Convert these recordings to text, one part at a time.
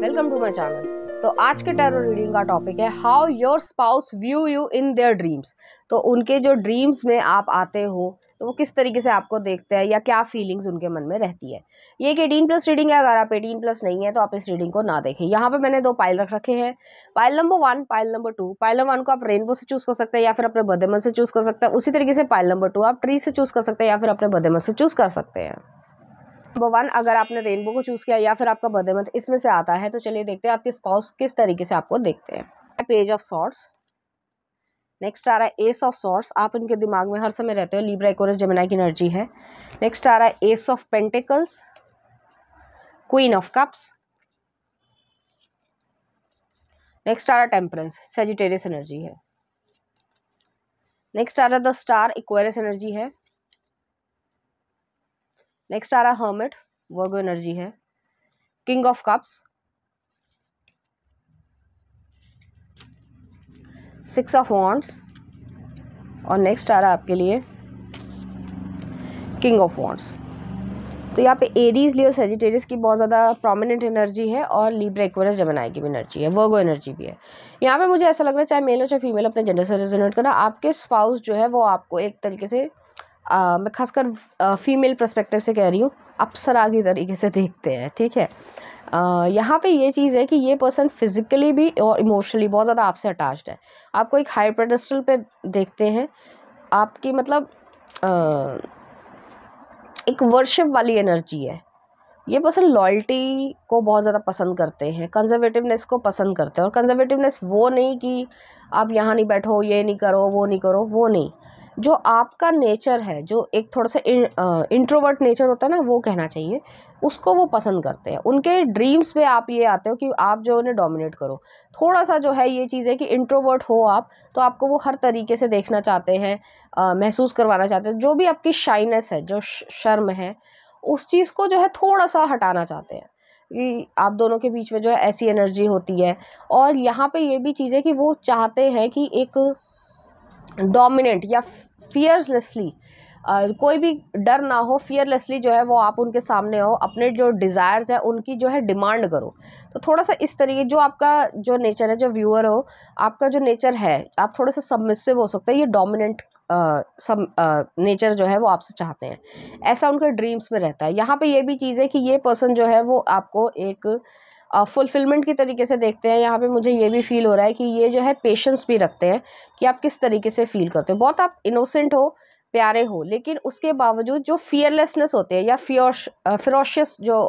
Welcome to my channel तो आज के टैरो रीडिंग का टॉपिक है how your spouse view you in their dreams तो उनके जो ड्रीम्स में आप आते हो तो वो किस तरीके से आपको देखते हैं या क्या फीलिंग्स उनके मन में रहती है ये एक एटीन प्लस रीडिंग है अगर आप एटीन प्लस नहीं है तो आप इस रीडिंग को ना देखें यहाँ पे मैंने दो पाइल रख रखे हैं pile number one pile number two pile number one को आप रेनबो से चूज़ कर सकते हैं या फिर अपने बदेमन से चूज़ कर सकते हैं उसी तरीके से पाइल नंबर टू आप ट्री से चूज़ कर सकते हैं या फिर अपने बदेमन से चूज़ कर सकते हैं नंबर वन अगर आपने रेनबो को चूज़ किया या फिर आपका मंथ इसमें से आता है तो चलिए देखते हैं आपके स्पाउस किस तरीके से आपको देखते हैं पेज ऑफ सॉर्ट्स नेक्स्ट आ रहा है एस ऑफ सॉर्ट्स आप इनके दिमाग में हर समय रहते हो लीब्रा एक जमुना की एनर्जी है नेक्स्ट आ रहा है ace of pentacles queen of cups next आ रहा है टेम्परेंस सेजिटेरियस एनर्जी है नेक्स्ट आ रहा है द स्टार इक्वेरस एनर्जी है नेक्स्ट आ रहा हर्मेट वर्गो एनर्जी है king of cups six of wands और नेक्स्ट आ रहा है आपके लिए किंग ऑफ वॉन्ट्स तो यहाँ पे एरीज लियो सेजिटेरियस की बहुत ज़्यादा प्रोमिनेंट एनर्जी है और लीब्रा इक्वेरस जमनाई की भी एनर्जी है वर्गो एनर्जी भी है यहाँ पे मुझे ऐसा लग रहा है चाहे मेल हो चाहे फीमेल अपने जेंडर से रेजोनेट करना आपके स्पाउस जो है वो आपको एक तरीके से आ, मैं खासकर फ़ीमेल प्रस्पेक्टिव से कह रही हूँ अप्सरा की तरीके से देखते हैं ठीक है यहाँ पे ये चीज़ है कि ये पर्सन फिज़िकली भी और इमोशनली बहुत ज़्यादा आपसे अटैच्ड है आपको एक हाई पेडस्टल पे देखते हैं आपकी मतलब आ, एक वर्शिप वाली एनर्जी है ये पर्सन लॉयल्टी को बहुत ज़्यादा पसंद करते हैं कंजर्वेटिवनेस को पसंद करते हैं और कंजर्वेटिवनेस वो नहीं कि आप यहाँ नहीं बैठो ये नहीं करो वो नहीं करो वो नहीं जो आपका नेचर है जो एक थोड़ा सा इंट्रोवर्ट नेचर होता है ना वो कहना चाहिए उसको वो पसंद करते हैं उनके ड्रीम्स पे आप ये आते हो कि आप जो उन्हें डोमिनेट करो थोड़ा सा जो है ये चीज़ है कि इंट्रोवर्ट हो आप तो आपको वो हर तरीके से देखना चाहते हैं महसूस करवाना चाहते हैं जो भी आपकी शाइनेस है जो शर्म है उस चीज़ को जो है थोड़ा सा हटाना चाहते हैं कि आप दोनों के बीच में जो है ऐसी एनर्जी होती है और यहाँ पे ये भी चीज़ है कि वो चाहते हैं कि एक डोमिनेंट या फियर्सलेसली Uh, कोई भी डर ना हो फियरलेसली जो है वो आप उनके सामने हो अपने जो डिज़ायर्स हैं उनकी जो है डिमांड करो तो थोड़ा सा इस तरीके जो आपका जो नेचर है जो व्यूअर हो आपका जो नेचर है आप थोड़ा सा सबमिसिव हो सकते हैं ये डोमिनेंट सब नेचर जो है वो आपसे चाहते हैं ऐसा उनके ड्रीम्स में रहता है यहाँ पे ये भी चीज़ है कि ये पर्सन जो है वो आपको एक फुलफिलमेंट की तरीके से देखते हैं यहाँ पे मुझे ये भी फील हो रहा है कि ये जो है पेशेंस भी रखते हैं कि आप किस तरीके से फील करते हो बहुत आप इनोसेंट हो प्यारे हो लेकिन उसके बावजूद जो फियरलेसनेस होते हैं या फियोश फिरोशियस जो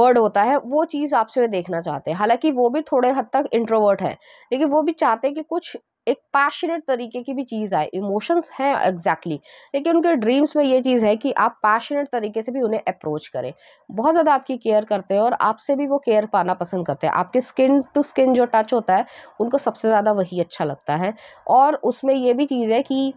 वर्ड होता है वो चीज़ आपसे देखना चाहते हैं हालांकि वो भी थोड़े हद तक इंट्रोवर्ट है लेकिन वो भी चाहते हैं कि कुछ एक पैशनेट तरीके की भी चीज़ आए इमोशंस हैं एग्जैक्टली exactly. लेकिन उनके ड्रीम्स में ये चीज़ है कि आप पैशनेट तरीके से भी उन्हें अप्रोच करें बहुत ज़्यादा आपकी केयर करते हैं और आपसे भी वो केयर पाना पसंद करते हैं आपके स्किन टू स्किन जो टच होता है उनको सबसे ज़्यादा वही अच्छा लगता है और उसमें ये भी चीज़ है कि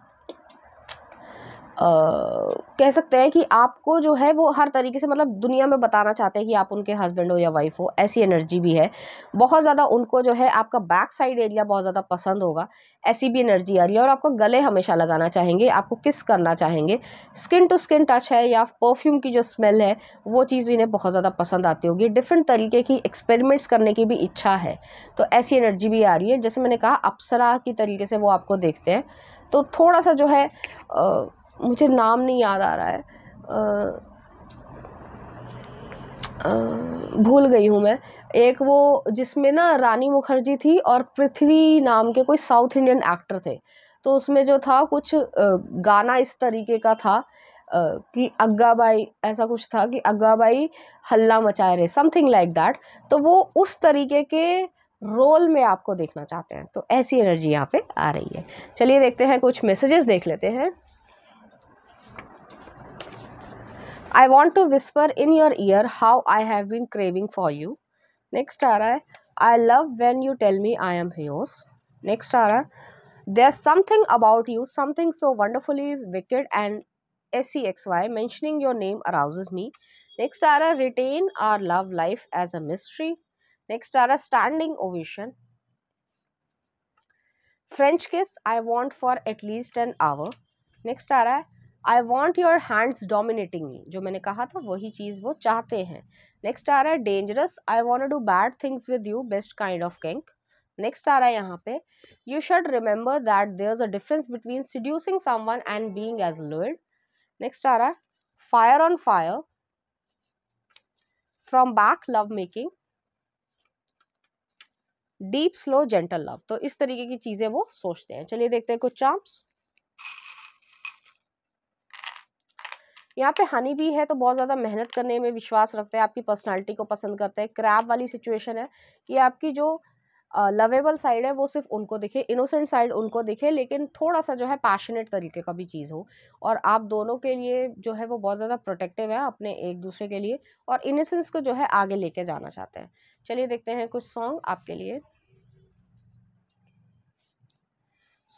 कह सकते हैं कि आपको जो है वो हर तरीके से मतलब दुनिया में बताना चाहते हैं कि आप उनके हस्बैंड हो या वाइफ हो ऐसी एनर्जी भी है बहुत ज़्यादा उनको जो है आपका बैक साइड एरिया बहुत ज़्यादा पसंद होगा ऐसी भी एनर्जी आ रही है और आपको गले हमेशा लगाना चाहेंगे आपको किस करना चाहेंगे स्किन टू स्किन टच है या परफ्यूम की जो स्मेल है वो चीज़ इन्हें बहुत ज़्यादा पसंद आती होगी डिफरेंट तरीके की एक्सपेरिमेंट्स करने की भी इच्छा है तो ऐसी एनर्जी भी आ रही है जैसे मैंने कहा अप्सरा की तरीके से वो आपको देखते हैं तो थोड़ा सा जो है आ, मुझे नाम नहीं याद आ रहा है भूल गई हूँ मैं एक वो जिसमें ना रानी मुखर्जी थी और पृथ्वी नाम के कोई साउथ इंडियन एक्टर थे तो उसमें जो था कुछ गाना इस तरीके का था कि अग्गा बाई ऐसा कुछ था कि अग्गा बाई हल्ला मचाए रहे समथिंग लाइक दैट तो वो उस तरीके के रोल में आपको देखना चाहते हैं तो ऐसी एनर्जी यहाँ पे आ रही है चलिए देखते हैं कुछ मैसेजेस देख लेते हैं I want to whisper in your ear how I have been craving for you. Next आ रहा है I love when you tell me I am yours. Next आ रहा है There's something about you, something so wonderfully wicked and SEXY mentioning your name arouses me. Next आ रहा है Retain our love life as a mystery. Next आ रहा है Standing ovation. French kiss I want for at least an hour. Next आ रहा है I want your hands dominating me जो मैंने कहा था वही चीज़ वो चाहते हैं नेक्स्ट आ रहा है dangerous I want do bad things with you best kind of king next आ रहा है यहाँ पे you should remember that there is a difference between seducing one and being as allowed next आ रहा है fire on fire from back love making deep slow gentle love तो इस तरीके की चीज़ें वो सोचते हैं चलिए देखते हैं कुछ चार्म्स यहाँ पे हनी भी है तो बहुत ज़्यादा मेहनत करने में विश्वास रखते हैं आपकी पर्सनालिटी को पसंद करते हैं क्रैप वाली सिचुएशन है कि आपकी जो लवेबल uh, साइड है वो सिर्फ उनको दिखे इनोसेंट साइड उनको दिखे लेकिन थोड़ा सा जो है पैशनेट तरीके का भी चीज़ हो और आप दोनों के लिए जो है वो बहुत ज़्यादा प्रोटेक्टिव है अपने एक दूसरे के लिए और इनोसेंस को जो है आगे लेके जाना चाहते हैं चलिए देखते हैं कुछ सॉन्ग आपके लिए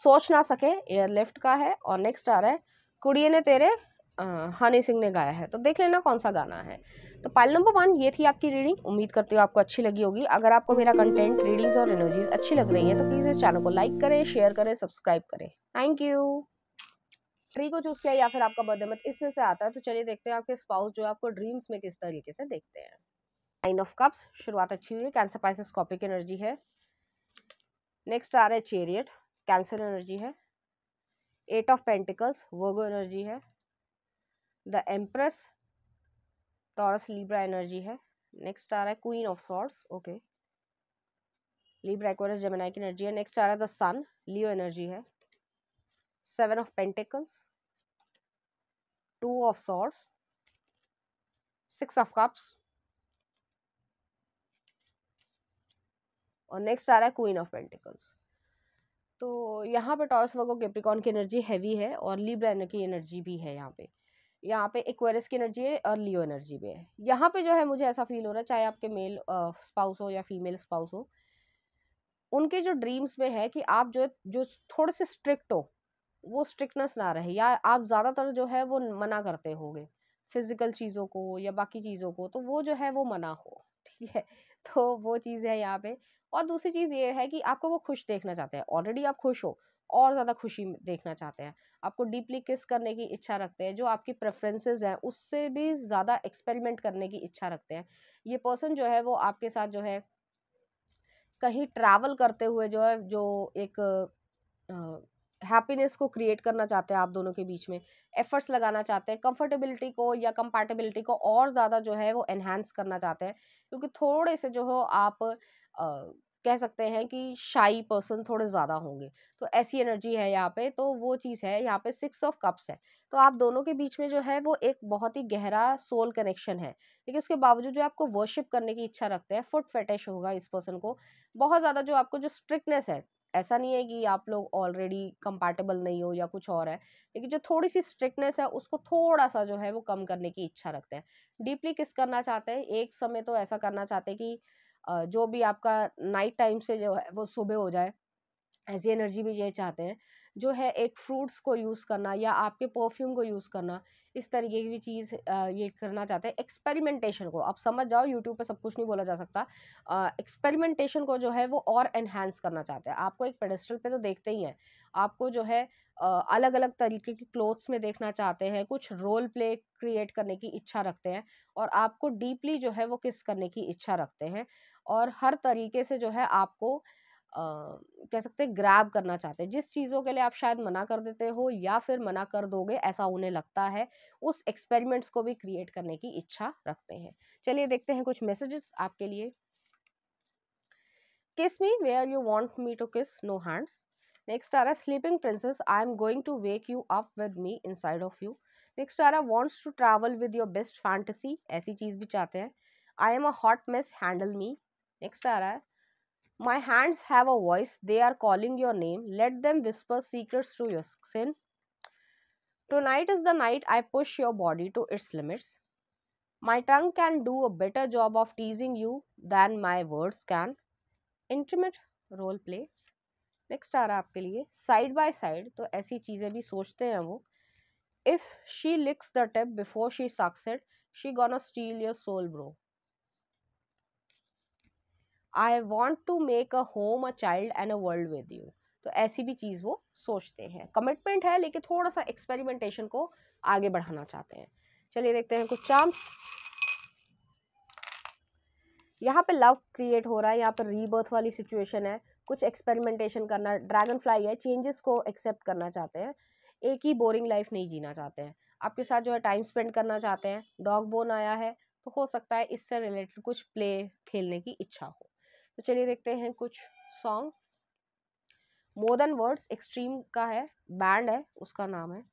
सोच ना सके एयरलिफ्ट का है और नेक्स्ट आ रहा है कुड़िए ने तेरे हनी सिंह ने गाया है तो देख लेना कौन सा गाना है तो पाइल नंबर वन ये थी आपकी रीडिंग उम्मीद करती हूँ आपको अच्छी लगी होगी अगर आपको मेरा कंटेंट रीडिंग्स और एनर्जीज अच्छी लग रही है तो प्लीज़ इस चैनल को लाइक करें शेयर करें सब्सक्राइब करें थैंक यू ट्री को चूज किया या फिर आपका बर्थडे मत इसमें से आता है तो चलिए देखते हैं आपके स्पाउस जो है आपको ड्रीम्स में किस तरीके से देखते हैं नाइन ऑफ कप्स शुरुआत अच्छी हुई है कैंसर पाइस एनर्जी है नेक्स्ट आ रहा है चेरियट कैंसर एनर्जी है eight of pentacles Virgo energy है the empress Taurus Libra energy है नेक्स्ट आ रहा है queen of swords okay Libra Aquarius Gemini energy है नेक्स्ट आ रहा है द सन लियो एनर्जी है seven of pentacles two of swords six of cups और नेक्स्ट आ रहा है क्वीन ऑफ पेंटिकल्स तो यहाँ पर टॉरस वर्गो कैप्रिकॉन की एनर्जी हैवी है और लीब्रा की एनर्जी भी है यहाँ पे यहाँ पे एक्वेरस की एनर्जी है और लियो एनर्जी भी है यहाँ पे जो है मुझे ऐसा फील हो रहा है चाहे आपके मेल स्पाउस हो या फीमेल स्पाउस हो उनके जो ड्रीम्स में है कि आप जो जो थोड़े से स्ट्रिक्ट हो वो स्ट्रिक्टनेस ना रहे या आप ज़्यादातर जो है वो मना करते होंगे फिज़िकल चीज़ों को या बाकी चीज़ों को तो वो जो है वो मना हो ठीक है तो वो चीज़ है यहाँ पे और दूसरी चीज़ ये है कि आपको वो खुश देखना चाहते हैं ऑलरेडी आप खुश हो और ज़्यादा खुशी देखना चाहते हैं आपको डीपली किस करने की इच्छा रखते हैं जो आपकी प्रेफरेंसेस हैं उससे भी ज़्यादा एक्सपेरिमेंट करने की इच्छा रखते हैं ये पर्सन जो है वो आपके साथ जो है कहीं ट्रैवल करते हुए जो है जो एक हैप्पीनेस को क्रिएट करना चाहते हैं आप दोनों के बीच में एफर्ट्स लगाना चाहते हैं कंफर्टेबिलिटी को या कंपैटिबिलिटी को और ज़्यादा जो है वो एनहेंस करना चाहते हैं क्योंकि थोड़े से जो हो आप कह सकते हैं कि शाई पर्सन थोड़े ज़्यादा होंगे तो ऐसी एनर्जी है यहाँ पे तो वो चीज़ है यहाँ पे सिक्स ऑफ कप्स है तो आप दोनों के बीच में जो है वो एक बहुत ही गहरा सोल कनेक्शन है लेकिन उसके बावजूद जो आपको वर्शिप करने की इच्छा रखते हैं फुट फेटिश होगा इस पर्सन को बहुत ज़्यादा जो आपको जो स्ट्रिक्टनेस है ऐसा नहीं है कि आप लोग ऑलरेडी कंपैटिबल नहीं हो या कुछ और है लेकिन जो थोड़ी सी स्ट्रिक्टनेस है उसको थोड़ा सा जो है वो कम करने की इच्छा रखते हैं डीपली किस करना चाहते हैं एक समय तो ऐसा करना चाहते हैं कि जो भी आपका नाइट टाइम से जो है वो सुबह हो जाए ऐसी एनर्जी भी ये चाहते हैं जो है एक फ्रूट्स को यूज़ करना या आपके परफ्यूम को यूज़ करना इस तरीके की भी चीज़ ये करना चाहते हैं एक्सपेरिमेंटेशन को आप समझ जाओ यूट्यूब पे सब कुछ नहीं बोला जा सकता एक्सपेरिमेंटेशन को जो है वो और एनहेंस करना चाहते हैं आपको एक पेडेस्टल पे तो देखते ही हैं आपको जो है अलग अलग तरीके के क्लोथ्स में देखना चाहते हैं कुछ रोल प्ले क्रिएट करने की इच्छा रखते हैं और आपको डीपली जो है वो किस करने की इच्छा रखते हैं और हर तरीके से जो है आपको आ, कह सकते हैं ग्रैब करना चाहते हैं जिस चीज़ों के लिए आप शायद मना कर देते हो या फिर मना कर दोगे ऐसा उन्हें लगता है उस एक्सपेरिमेंट्स को भी क्रिएट करने की इच्छा रखते हैं चलिए देखते हैं कुछ मैसेजेस आपके लिए kiss me where you want me to kiss no hands Next Tara, sleeping princess, I am going to wake you up with me inside of you. Next Tara wants to travel with your best fantasy. ऐसी चीज भी चाहते हैं. I am a hot mess, handle me. Next Tara, my hands have a voice. They are calling your name. Let them whisper secrets through your skin. Tonight is the night I push your body to its limits. My tongue can do a better job of teasing you than my words can. Intimate role play. Next आ रहा है आपके लिए side by side तो ऐसी चीज़ें भी सोचते हैं वो if she leaks the tape before she succeed she gone steal your soul bro I want to make a home a child and a world with you तो ऐसी भी चीज़ वो सोचते हैं कमिटमेंट है लेकिन थोड़ा सा एक्सपेरिमेंटेशन को आगे बढ़ाना चाहते हैं चलिए देखते हैं कुछ चांस यहाँ पे लव क्रिएट हो रहा है यहाँ पर रीबर्थ वाली सिचुएशन है कुछ एक्सपेरिमेंटेशन करना ड्रैगन फ्लाई है चेंजेस को एक्सेप्ट करना चाहते हैं एक ही बोरिंग लाइफ नहीं जीना चाहते हैं आपके साथ जो है टाइम स्पेंड करना चाहते हैं डॉग बोन आया है तो हो सकता है इससे रिलेटेड कुछ प्ले खेलने की इच्छा हो तो चलिए देखते हैं कुछ song more than words extreme का है बैंड है उसका नाम है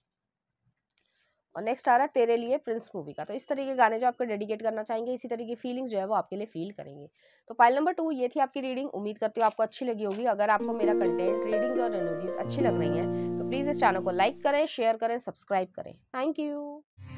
और नेक्स्ट आ रहा है तेरे लिए प्रिंस मूवी का तो इस तरीके के गाने जो आपको डेडिकेट करना चाहेंगे इसी तरीके की फीलिंग्स जो है वो आपके लिए फील करेंगे तो पाइल नंबर टू ये थी आपकी रीडिंग उम्मीद करती हूँ आपको अच्छी लगी होगी अगर आपको मेरा कंटेंट रीडिंग और एनोलॉजीज अच्छी लग रही है तो प्लीज़ इस चैनल को लाइक करें शेयर करें सब्सक्राइब करें थैंक यू